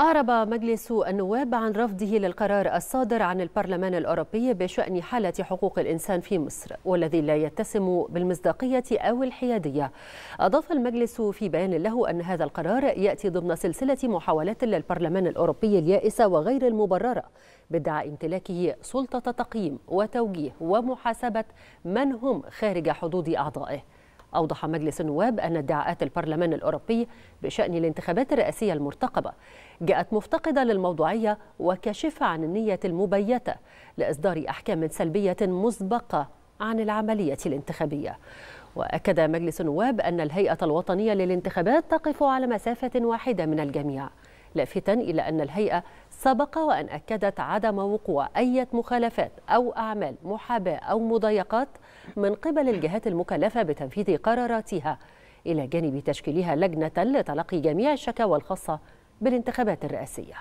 أعرب مجلس النواب عن رفضه للقرار الصادر عن البرلمان الأوروبي بشأن حالة حقوق الإنسان في مصر والذي لا يتسم بالمصداقية أو الحيادية أضاف المجلس في بيان له أن هذا القرار يأتي ضمن سلسلة محاولات للبرلمان الأوروبي اليائسة وغير المبررة بادعاء امتلاكه سلطة تقييم وتوجيه ومحاسبة من هم خارج حدود أعضائه أوضح مجلس النواب أن ادعاءات البرلمان الأوروبي بشأن الانتخابات الرئاسية المرتقبة جاءت مفتقدة للموضوعية وكاشفة عن النية المبيتة لإصدار أحكام سلبية مسبقة عن العملية الانتخابية وأكد مجلس النواب أن الهيئة الوطنية للانتخابات تقف على مسافة واحدة من الجميع لافتا إلى أن الهيئة سبق وأن أكدت عدم وقوع أي مخالفات أو أعمال محاباة أو مضايقات من قبل الجهات المكلفة بتنفيذ قراراتها إلى جانب تشكيلها لجنة لتلقي جميع الشكاوى الخاصة بالانتخابات الرئاسية